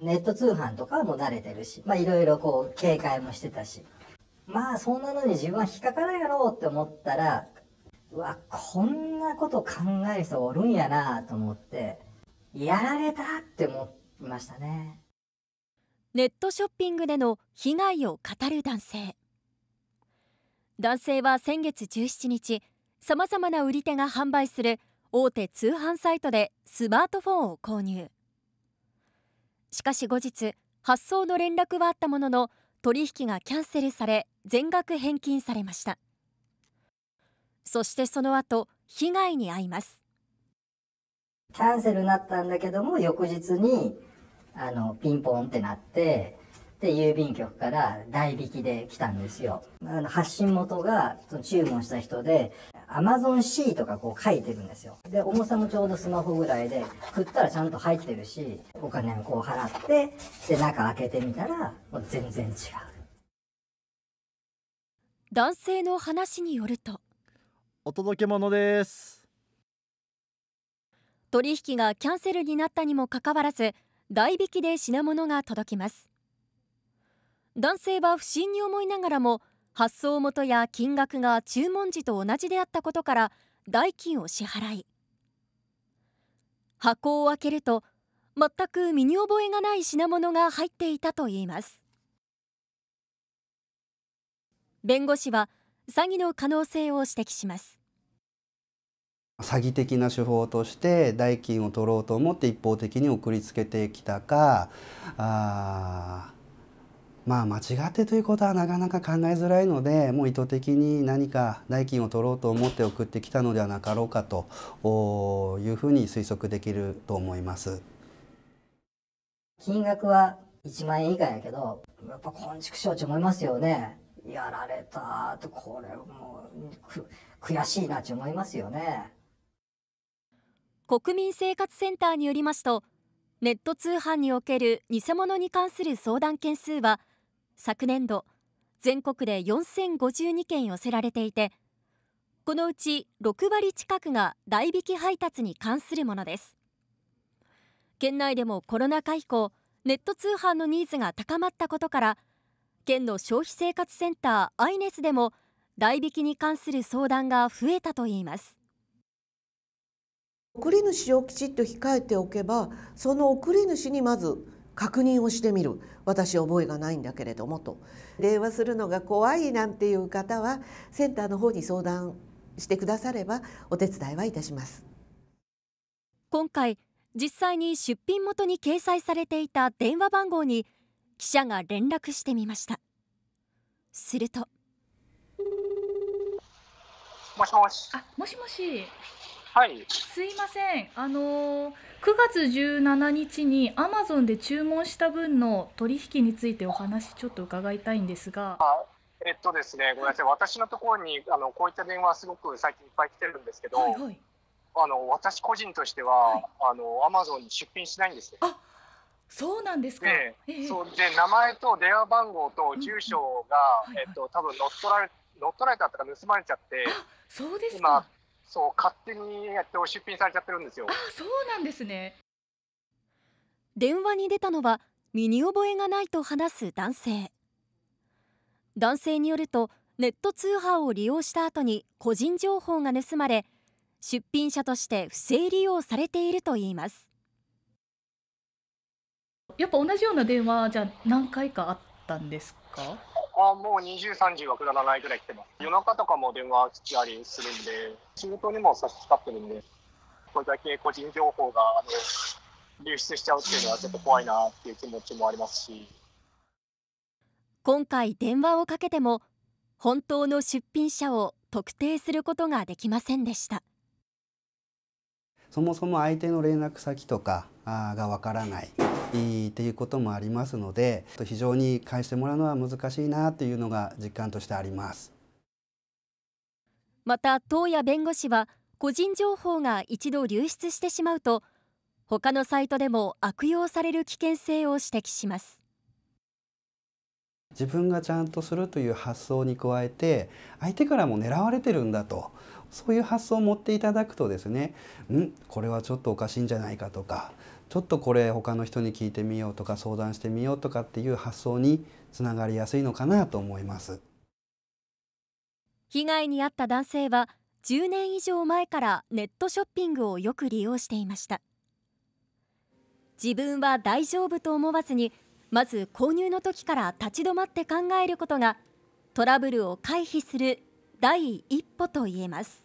ネット通販とかも慣れてるし、まあいろいろこう警戒もしてたし、まあそんなのに自分は引っかからんやろうって思ったら、うわ、こんなこと考える人おるんやなと思って、やられたって思いましたね。ネットショッピングでの被害を語る男性。男性は先月17日、さまざまな売り手が販売する大手通販サイトでスマートフォンを購入。かし後日発送の連絡はあったものの取引がキャンセルされ全額返金されましたそしてその後被害に遭いますキャンセルになったんだけども翌日にあのピンポンってなってで、郵便局から代引きで来たんですよ。あの発信元が、その注文した人で、アマゾン o n C とかこう書いてるんですよ。で、重さもちょうどスマホぐらいで、振ったらちゃんと入ってるし、お金をこう払って、で、中開けてみたら、もう全然違う。男性の話によると、お届け物です。取引がキャンセルになったにもかかわらず、代引きで品物が届きます。男性は不審に思いながらも発送元や金額が注文時と同じであったことから代金を支払い箱を開けると全く身に覚えがない品物が入っていたといいます弁護士は詐欺の可能性を指摘します詐欺的な手法として代金を取ろうと思って一方的に送りつけてきたかあまあ間違ってということはなかなか考えづらいのでもう意図的に何か代金を取ろうと思って送ってきたのではなかろうかというふうに推測できると思います金額は1万円以下やけどやっぱ根縮承知思いますよねやられたとこれもうく悔しいなって思いますよね国民生活センターによりますとネット通販における偽物に関する相談件数は昨年度全国で4052件寄せられていてこのうち6割近くが代引き配達に関するものです県内でもコロナ禍以降ネット通販のニーズが高まったことから県の消費生活センターアイネスでも代引きに関する相談が増えたといいます送り主をきちっと控えておけばその送り主にまず確認をしてみる私覚えがないんだけれどもと電話するのが怖いなんていう方はセンターの方に相談してくださればお手伝いはいたします今回実際に出品元に掲載されていた電話番号に記者が連絡してみましたするともしもしあもしもしはい、すいません、あのー、9月17日にアマゾンで注文した分の取引についてお話ちょっと伺いたいんですが。えっとですね、ごめんなさい、私のところにあのこういった電話、すごく最近いっぱい来てるんですけど、はいはい、あの私個人としては、はい、あのアマゾンに出品しないんですあそうなんですか、ええそうで名前と電話番号と住所が、んえっと、多分乗っ取られ乗っ取られたとか盗まれちゃって、そうです今そう勝手にやって出品されちゃってるんですよあそうなんですね電話に出たのは身に覚えがないと話す男性男性によるとネット通販を利用した後に個人情報が盗まれ出品者として不正利用されているといいますやっぱ同じような電話じゃ何回かあったんですかあもう20、30はくだらないぐらい来てます。夜中とかも電話来たりするんで、仕事にも差し掛かってるんで、これだけ個人情報があの流出しちゃうっていうのはちょっと怖いなっていう気持ちもありますし。今回電話をかけても、本当の出品者を特定することができませんでした。そもそも相手の連絡先とかがわからないっていうこともありますので非常に返してもらうのは難しいなというのが実感としてありますまた当谷弁護士は個人情報が一度流出してしまうと他のサイトでも悪用される危険性を指摘します自分がちゃんとするという発想に加えて相手からも狙われてるんだとそういう発想を持っていただくとですねんこれはちょっとおかしいんじゃないかとかちょっとこれ他の人に聞いてみようとか相談してみようとかっていう発想につながりやすいのかなと思います被害に遭った男性は10年以上前からネットショッピングをよく利用していました自分は大丈夫と思わずにまず購入の時から立ち止まって考えることがトラブルを回避する第一歩と言えます